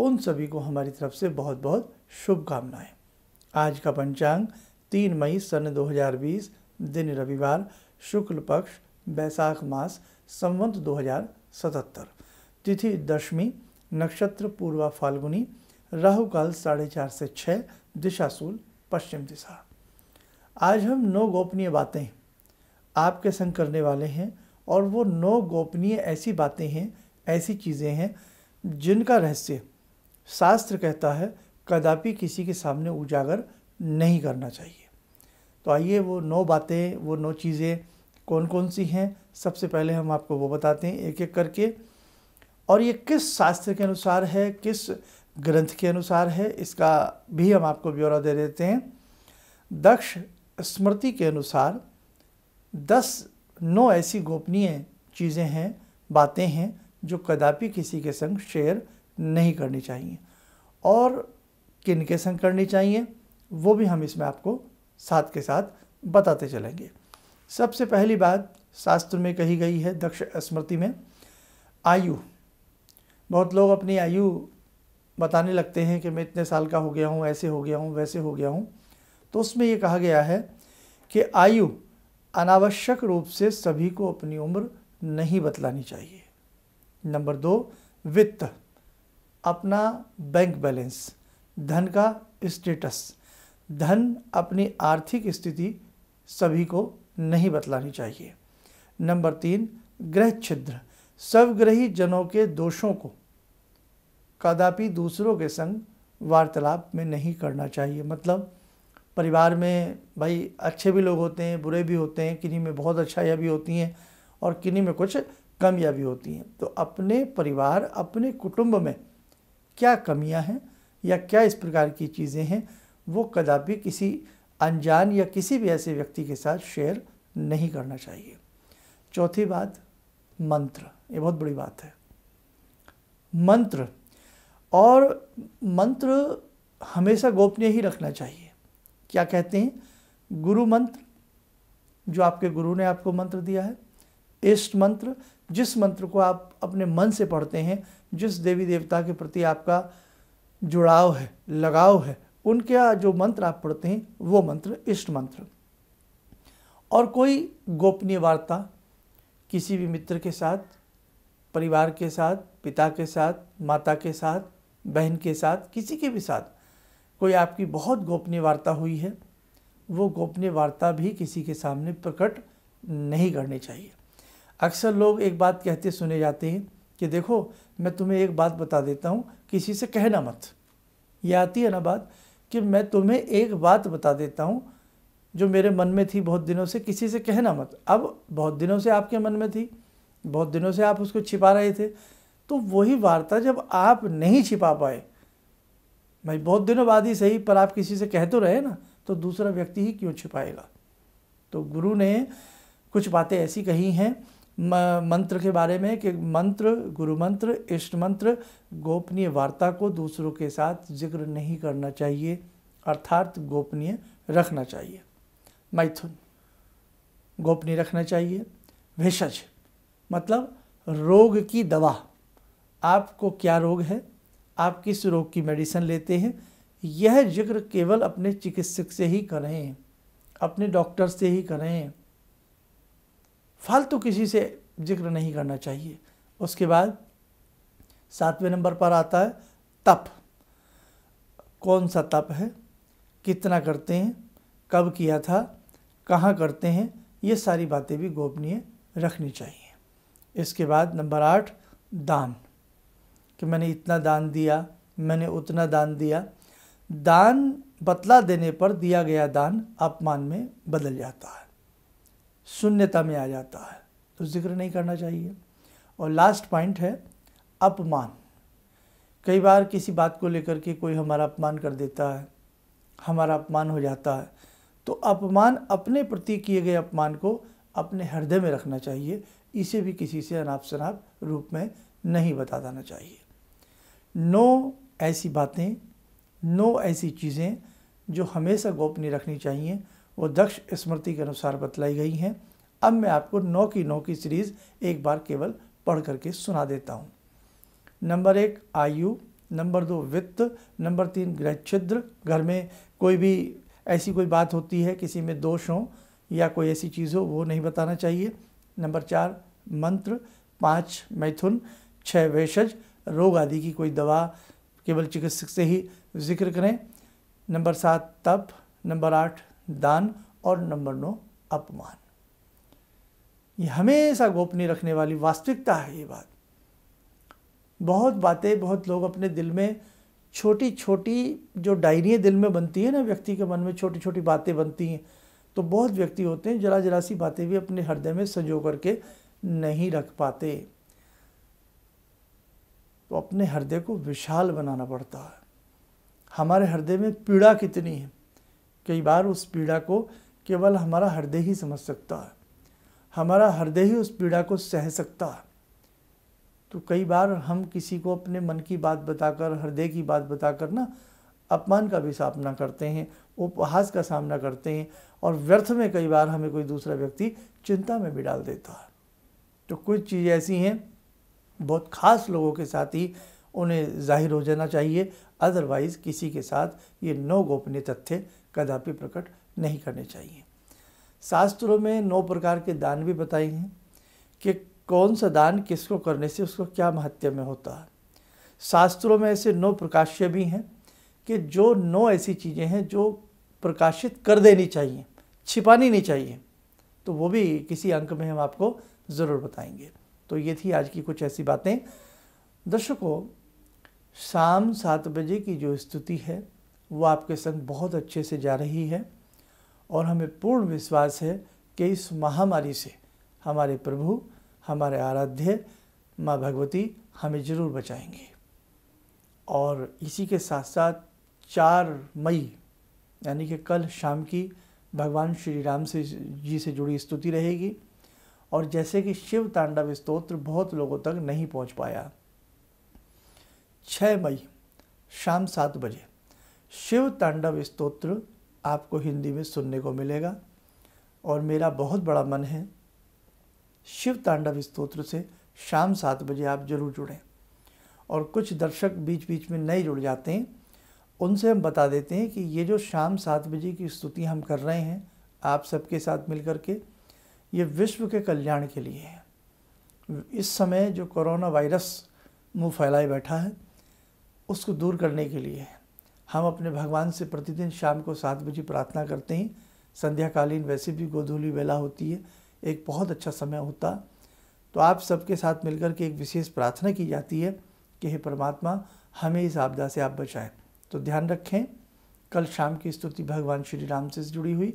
उन सभी को हमारी तरफ से बहुत बहुत शुभकामनाएं आज का पंचांग तीन मई सन 2020 दिन रविवार शुक्ल पक्ष बैसाख मास संवंत 2077 तिथि दशमी नक्षत्र पूर्वा फाल्गुनी राहु काल साढ़े चार से छः दिशासूल पश्चिम दिशा आज हम नौ गोपनीय बातें आपके संग करने वाले हैं और वो नौ गोपनीय ऐसी बातें हैं ऐसी चीज़ें हैं जिनका रहस्य शास्त्र कहता है कदापि किसी के सामने उजागर नहीं करना चाहिए तो आइए वो नौ बातें वो नौ चीज़ें कौन कौन सी हैं सबसे पहले हम आपको वो बताते हैं एक एक करके और ये किस शास्त्र के अनुसार है किस ग्रंथ के अनुसार है इसका भी हम आपको ब्यौरा दे देते हैं दक्ष स्मृति के अनुसार दस नौ ऐसी गोपनीय चीज़ें हैं बातें हैं जो कदापि किसी के संग शेयर नहीं करनी चाहिए और किन के संग करनी चाहिए वो भी हम इसमें आपको साथ के साथ बताते चलेंगे सबसे पहली बात शास्त्र में कही गई है दक्ष स्मृति में आयु बहुत लोग अपनी आयु बताने लगते हैं कि मैं इतने साल का हो गया हूँ ऐसे हो गया हूँ वैसे हो गया हूँ तो उसमें ये कहा गया है कि आयु अनावश्यक रूप से सभी को अपनी उम्र नहीं बतलानी चाहिए नंबर दो वित्त अपना बैंक बैलेंस धन का स्टेटस धन अपनी आर्थिक स्थिति सभी को नहीं बतलानी चाहिए नंबर तीन ग्रह छिद्र स्वग्रही जनों के दोषों को कदापि दूसरों के संग वार्तालाप में नहीं करना चाहिए मतलब परिवार में भाई अच्छे भी लोग होते हैं बुरे भी होते हैं किन्हीं में बहुत अच्छाइयाँ भी होती हैं और किन्हीं में कुछ कमियाँ भी होती हैं तो अपने परिवार अपने कुटुंब में क्या कमियां हैं या क्या इस प्रकार की चीज़ें हैं वो कदापि किसी अनजान या किसी भी ऐसे व्यक्ति के साथ शेयर नहीं करना चाहिए चौथी बात मंत्र ये बहुत बड़ी बात है मंत्र और मंत्र हमेशा गोपनीय ही रखना चाहिए क्या कहते हैं गुरु मंत्र जो आपके गुरु ने आपको मंत्र दिया है इष्ट मंत्र जिस मंत्र को आप अपने मन से पढ़ते हैं जिस देवी देवता के प्रति आपका जुड़ाव है लगाव है उनके जो मंत्र आप पढ़ते हैं वो मंत्र इष्ट मंत्र और कोई गोपनीय वार्ता किसी भी मित्र के साथ परिवार के साथ पिता के साथ माता के साथ बहन के साथ किसी के भी साथ कोई आपकी बहुत गोपनीय वार्ता हुई है वो गोपनीय वार्ता भी किसी के सामने प्रकट नहीं करनी चाहिए अक्सर लोग एक बात कहते सुने जाते हैं कि देखो मैं तुम्हें एक बात बता देता हूँ किसी से कहना मत ये आती है ना बात कि मैं तुम्हें एक बात बता देता हूँ जो मेरे मन में थी बहुत दिनों से किसी से कहना मत अब बहुत दिनों से आपके मन में थी बहुत दिनों से आप उसको छिपा रहे थे तो वही वार्ता जब आप नहीं छिपा पाए भाई बहुत दिनों बाद ही सही पर आप किसी से कह तो रहे ना तो दूसरा व्यक्ति ही क्यों छिपाएगा तो गुरु ने कुछ बातें ऐसी कही हैं मंत्र के बारे में कि मंत्र गुरु मंत्र इष्ट मंत्र गोपनीय वार्ता को दूसरों के साथ जिक्र नहीं करना चाहिए अर्थात गोपनीय रखना चाहिए मैथुन गोपनीय रखना चाहिए भेषज मतलब रोग की दवा आपको क्या रोग है आप किस रोग की मेडिसिन लेते हैं यह जिक्र केवल अपने चिकित्सक से ही करें अपने डॉक्टर से ही करें फालतू किसी से जिक्र नहीं करना चाहिए उसके बाद सातवें नंबर पर आता है तप कौन सा तप है कितना करते हैं कब किया था कहाँ करते हैं ये सारी बातें भी गोपनीय रखनी चाहिए इसके बाद नंबर आठ दान कि मैंने इतना दान दिया मैंने उतना दान दिया दान बतला देने पर दिया गया दान अपमान में बदल जाता है शून्यता में आ जाता है तो जिक्र नहीं करना चाहिए और लास्ट पॉइंट है अपमान कई बार किसी बात को लेकर के कोई हमारा अपमान कर देता है हमारा अपमान हो जाता है तो अपमान अपने प्रति किए गए अपमान को अपने हृदय में रखना चाहिए इसे भी किसी से अनाप शनाप रूप में नहीं बता देना चाहिए नो ऐसी बातें नो ऐसी चीज़ें जो हमेशा गोपनीय रखनी चाहिए वो दक्ष स्मृति के अनुसार बतलाई गई हैं अब मैं आपको नौ की नौ की सीरीज़ एक बार केवल पढ़ करके सुना देता हूँ नंबर एक आयु नंबर दो वित्त नंबर तीन ग्रह छिद्र घर में कोई भी ऐसी कोई बात होती है किसी में दोष हो या कोई ऐसी चीज़ हो वो नहीं बताना चाहिए नंबर चार मंत्र पाँच मैथुन छः वैशज रोग आदि की कोई दवा केवल चिकित्सक से ही जिक्र करें नंबर सात तप नंबर आठ दान और नंबर नौ अपमान ये हमेशा गोपनीय रखने वाली वास्तविकता है ये बात बहुत बातें बहुत लोग अपने दिल में छोटी छोटी जो डायरियाँ दिल में बनती है ना व्यक्ति के मन में छोटी छोटी बातें बनती हैं तो बहुत व्यक्ति होते हैं जरा जरा सी बातें भी अपने हृदय में संजो करके नहीं रख पाते तो अपने हृदय को विशाल बनाना पड़ता है हमारे हृदय में पीड़ा कितनी है कई बार उस पीड़ा को केवल हमारा हृदय ही समझ सकता है हमारा हृदय ही उस पीड़ा को सह सकता है तो कई बार हम किसी को अपने मन की बात बताकर हृदय की बात बताकर ना अपमान का भी सामना करते हैं उपहास का सामना करते हैं और व्यर्थ में कई बार हमें कोई दूसरा व्यक्ति चिंता में भी डाल देता है तो कुछ चीज़ ऐसी हैं बहुत ख़ास लोगों के साथ ही उन्हें जाहिर हो जाना चाहिए अदरवाइज़ किसी के साथ ये नौ गोपनीय तथ्य कदापि प्रकट नहीं करने चाहिए शास्त्रों में नौ प्रकार के दान भी बताए हैं कि कौन सा दान किसको करने से उसको क्या महत्व में होता है शास्त्रों में ऐसे नौ प्रकाश्य भी हैं कि जो नौ ऐसी चीज़ें हैं जो प्रकाशित कर देनी चाहिए छिपानी नहीं चाहिए तो वो भी किसी अंक में हम आपको ज़रूर बताएंगे तो ये थी आज की कुछ ऐसी बातें दर्शकों शाम सात बजे की जो स्तुति है वो आपके संग बहुत अच्छे से जा रही है और हमें पूर्ण विश्वास है कि इस महामारी से हमारे प्रभु हमारे आराध्य माँ भगवती हमें ज़रूर बचाएंगे और इसी के साथ साथ चार मई यानी कि कल शाम की भगवान श्री राम से जी से जुड़ी स्तुति रहेगी और जैसे कि शिव तांडव स्तोत्र बहुत लोगों तक नहीं पहुंच पाया छ मई शाम सात बजे शिव तांडव स्तोत्र आपको हिंदी में सुनने को मिलेगा और मेरा बहुत बड़ा मन है शिव तांडव स्तोत्र से शाम सात बजे आप जरूर जुड़ें और कुछ दर्शक बीच बीच में नए जुड़ जाते हैं उनसे हम बता देते हैं कि ये जो शाम सात बजे की स्तुति हम कर रहे हैं आप सबके साथ मिल कर के ये विश्व के कल्याण के लिए है इस समय जो कोरोना वायरस मुँह फैलाए बैठा है उसको दूर करने के लिए है हम अपने भगवान से प्रतिदिन शाम को सात बजे प्रार्थना करते हैं संध्याकालीन वैसे भी गोधूली वेला होती है एक बहुत अच्छा समय होता तो आप सबके साथ मिलकर के एक विशेष प्रार्थना की जाती है कि हे परमात्मा हमें इस आपदा से आप बचाएं तो ध्यान रखें कल शाम की स्तुति भगवान श्री राम से जुड़ी हुई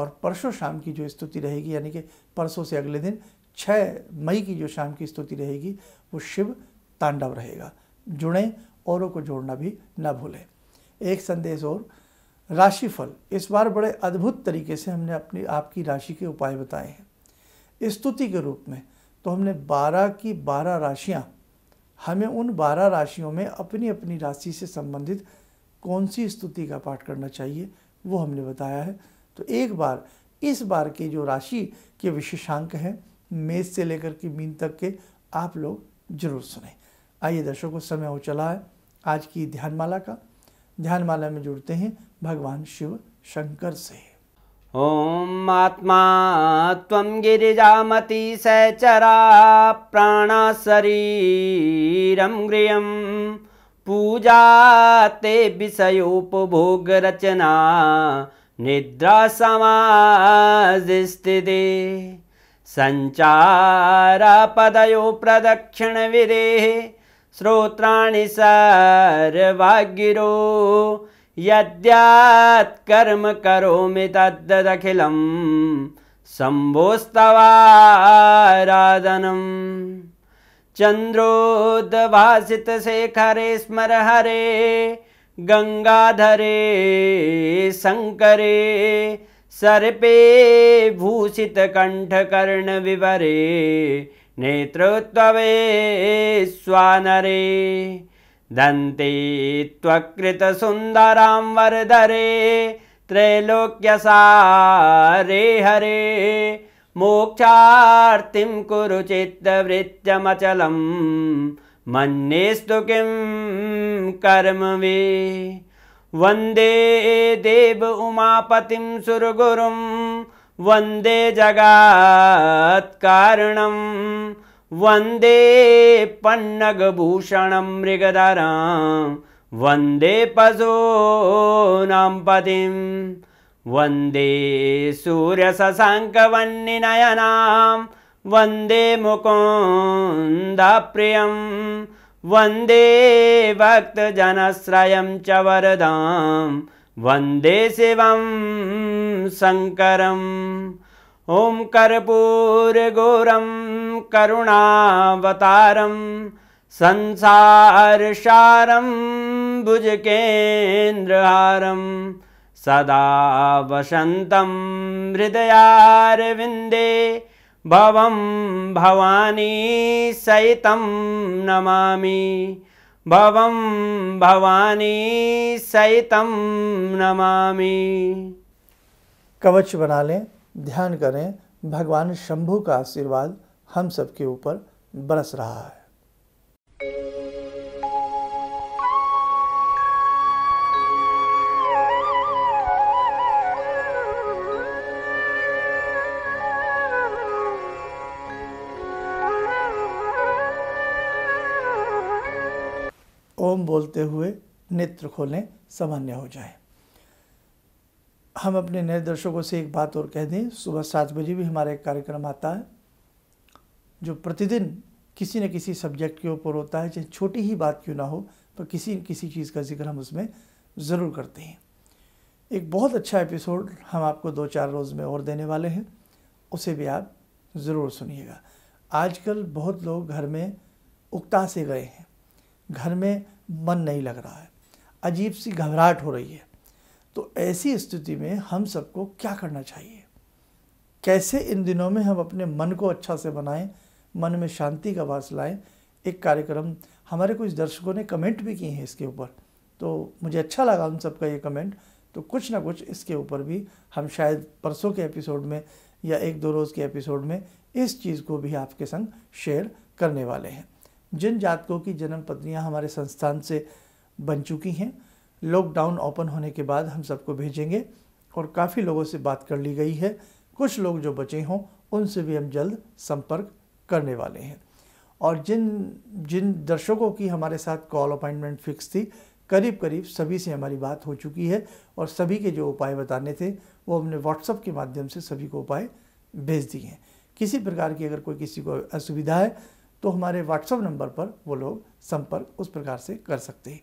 और परसों शाम की जो स्तुति रहेगी यानी कि परसों से अगले दिन छः मई की जो शाम की स्तुति रहेगी वो शिव तांडव रहेगा जुड़ें औरों को जोड़ना भी ना भूलें एक संदेश और राशिफल इस बार बड़े अद्भुत तरीके से हमने अपनी आपकी राशि के उपाय बताए हैं स्तुति के रूप में तो हमने बारह की बारह राशियाँ हमें उन बारह राशियों में अपनी अपनी राशि से संबंधित कौन सी स्तुति का पाठ करना चाहिए वो हमने बताया है तो एक बार इस बार के जो राशि के विशेषांक हैं मेष से लेकर के मीन तक के आप लोग जरूर सुने आइए दर्शकों समय हो चला है आज की ध्यानमाला का ध्यान माला में जुड़ते हैं भगवान शिव शंकर से ओम आत्मा गिरिजा मती सचरा प्राण शरीर गृह पूजा ते रचना निद्रा पदयो प्रदक्षिण विदेह श्रोत्राणि यद्यात् कर्म करोमि तद्दखिलं शम्भोस्तवा चन्द्रोद्भासितशेखरे स्मर हरे गङ्गाधरे शङ्करे सर्पे भूषितकण्ठकर्णविवरे नेतृत्ववे स्वानरे दन्ते त्वकृतसुन्दरां वरदरे त्रैलोक्यसारे हरे मोक्षार्तिं कुरु चित्तवृत्त्यमचलं मन्येस्तु किं कर्मवे वन्दे देव उमापतिं सुरगुरुम् वन्दे जगात्कारणं वन्दे पन्नगभूषणं मृगधरां वन्दे पशूनां पतिं वन्दे सूर्यशशाङ्कवन्निनयनां वन्दे मुकुन्दप्रियं वन्दे भक्तजनश्रयं च वरदां वन्दे शिवम् शङ्करम् ॐ कर्पूरगुरं करुणावतारं संसारसारं भुजकेन्द्रहारं सदा वसन्तं हृदयारविन्दे भवानी सहितं नमामि भवं भवानी सहितं नमामि कवच बना लें ध्यान करें भगवान शंभु का आशीर्वाद हम सबके ऊपर बरस रहा है ओम बोलते हुए नेत्र खोलें सामान्य हो जाएं। हम अपने नए दर्शकों से एक बात और कह दें सुबह सात बजे भी हमारा एक कार्यक्रम आता है जो प्रतिदिन किसी न किसी सब्जेक्ट के ऊपर होता है चाहे छोटी ही बात क्यों ना हो पर किसी न किसी चीज़ का जिक्र हम उसमें ज़रूर करते हैं एक बहुत अच्छा एपिसोड हम आपको दो चार रोज़ में और देने वाले हैं उसे भी आप ज़रूर सुनिएगा आजकल बहुत लोग घर में उकता से गए हैं घर में मन नहीं लग रहा है अजीब सी घबराहट हो रही है तो ऐसी स्थिति में हम सबको क्या करना चाहिए कैसे इन दिनों में हम अपने मन को अच्छा से बनाएं मन में शांति का वास लाएं एक कार्यक्रम हमारे कुछ दर्शकों ने कमेंट भी किए हैं इसके ऊपर तो मुझे अच्छा लगा उन सबका ये कमेंट तो कुछ ना कुछ इसके ऊपर भी हम शायद परसों के एपिसोड में या एक दो रोज़ के एपिसोड में इस चीज़ को भी आपके संग शेयर करने वाले हैं जिन जातकों की जन्म पत्नियाँ हमारे संस्थान से बन चुकी हैं लॉकडाउन ओपन होने के बाद हम सबको भेजेंगे और काफ़ी लोगों से बात कर ली गई है कुछ लोग जो बचे हों उनसे भी हम जल्द संपर्क करने वाले हैं और जिन जिन दर्शकों की हमारे साथ कॉल अपॉइंटमेंट फिक्स थी करीब करीब सभी से हमारी बात हो चुकी है और सभी के जो उपाय बताने थे वो हमने व्हाट्सअप के माध्यम से सभी को उपाय भेज दिए हैं किसी प्रकार की अगर कोई किसी को असुविधा है तो हमारे व्हाट्सअप नंबर पर वो लोग संपर्क उस प्रकार से कर सकते हैं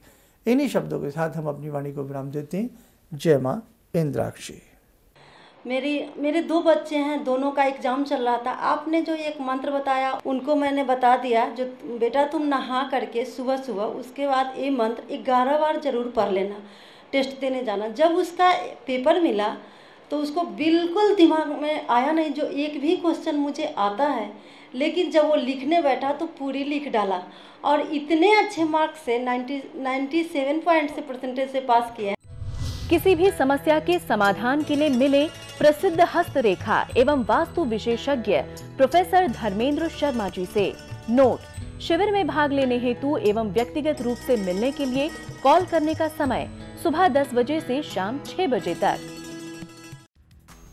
इन्हीं शब्दों के साथ हम अपनी वाणी को विराम देते हैं जय माँ इंद्राक्षी मेरी मेरे दो बच्चे हैं दोनों का एग्जाम चल रहा था आपने जो एक मंत्र बताया उनको मैंने बता दिया जो बेटा तुम नहा करके सुबह सुबह उसके बाद ये मंत्र ग्यारह बार जरूर पढ़ लेना टेस्ट देने जाना जब उसका पेपर मिला तो उसको बिल्कुल दिमाग में आया नहीं जो एक भी क्वेश्चन मुझे आता है लेकिन जब वो लिखने बैठा तो पूरी लिख डाला और इतने अच्छे मार्क्स से 90 97 पॉइंट से परसेंटेज से पास किया किसी भी समस्या के समाधान के लिए मिले प्रसिद्ध हस्तरेखा एवं वास्तु विशेषज्ञ प्रोफेसर धर्मेंद्र शर्मा जी से नोट शिविर में भाग लेने हेतु एवं व्यक्तिगत रूप से मिलने के लिए कॉल करने का समय सुबह 10 बजे से शाम 6 बजे तक